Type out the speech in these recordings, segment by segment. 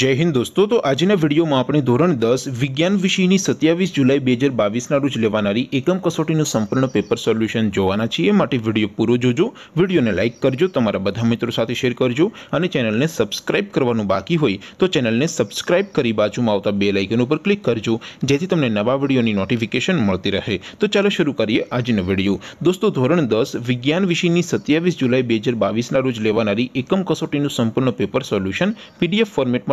जय हिंद दोस्तों तो आज ने वीडियो मां अपने ધોરણ 10 વિજ્ઞાન વિષયની 27 જુલાઈ 2022 ના રોજ લેવાણારી એકમ કસોટીનું સંપૂર્ણ પેપર સોલ્યુશન જોવાના છે માટે વિડિયો પૂરો જોજો વિડિયોને લાઈક કરજો તમારા બધા મિત્રો સાથે શેર કરજો અને ચેનલને સબ્સ્ક્રાઇબ કરવાનું બાકી હોય તો ચેનલને સબ્સ્ક્રાઇબ કરી બાજુમાં આવતા બેલ આઇકન ઉપર ક્લિક કરજો જેથી તમને નવા વિડિયોની નોટિફિકેશન મળતી રહે તો ચાલો શરૂ કરીએ આજનો વિડિયો દોસ્તો ધોરણ 10 વિજ્ઞાન વિષયની 27 જુલાઈ 2022 ના રોજ લેવાણારી એકમ કસોટીનું સંપૂર્ણ paper solution PDF format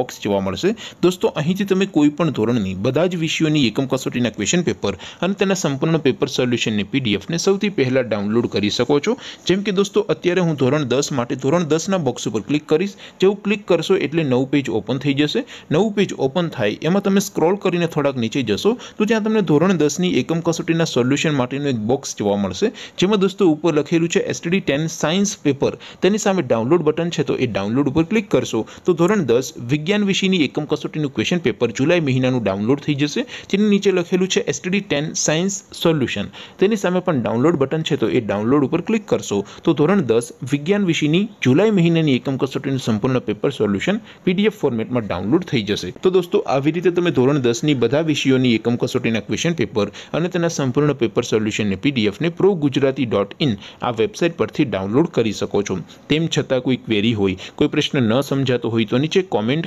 box જોવા મળશે દોસ્તો અહીંથી તમને કોઈ પણ ધોરણની બધા જ વિષયોની એકમ કસોટીના ક્વેશ્ચન પેપર અને તેના સંપૂર્ણ પેપર સોલ્યુશનની પીડીએફ ને સૌથી પહેલા ડાઉનલોડ કરી શકો છો જેમ કે દોસ્તો અત્યારે હું ધોરણ 10 માટે ધોરણ 10 ના બોક્સ ઉપર ક્લિક કરશો જેવું ક્લિક કરશો એટલે નવ પેજ ઓપન થઈ જશે નવ પેજ ઓપન થાય એમાં તમે સ્ક્રોલ કરીને થોડક નીચે જશો તો ત્યાં તમને ધોરણ 10 ની એકમ કસોટીના સોલ્યુશન માટેનું એક બોક્સ જોવા મળશે જેમ કે દોસ્તો ઉપર લખેલું છે STD 10 સાયન્સ પેપર તેની સામે ડાઉનલોડ બટન છે તો એ ડાઉનલોડ ઉપર ક્લિક કરશો તો ધોરણ 10 વિ વિજ્ઞાન વિષયની એકમ કસોટીનું ક્વેશ્ચન પેપર જુલાઈ મહિનાનું ડાઉનલોડ થઈ જશે જેની નીચે લખેલું છે STD 10 સાયન્સ સોલ્યુશન તેની સામે આપણ ડાઉનલોડ બટન છે તો એ ડાઉનલોડ ઉપર ક્લિક કરશો તો ધોરણ 10 વિજ્ઞાન વિષયની જુલાઈ મહિનાની એકમ કસોટીનું સંપૂર્ણ પેપર સોલ્યુશન PDF ફોર્મેટમાં ડાઉનલોડ થઈ જશે તો દોસ્તો આવી રીતે તમે ધોરણ 10 ની બધા વિષયોની એકમ કસોટીના ક્વેશ્ચન પેપર અને તેના સંપૂર્ણ પેપર સોલ્યુશન ને pdf.progujarati.in આ વેબસાઈટ પરથી ડાઉનલોડ કરી શકો છો તેમ છતાં કોઈ ક્વેરી હોય કોઈ પ્રશ્ન ન સમજાતો હોય તો નીચે કોમેન્ટ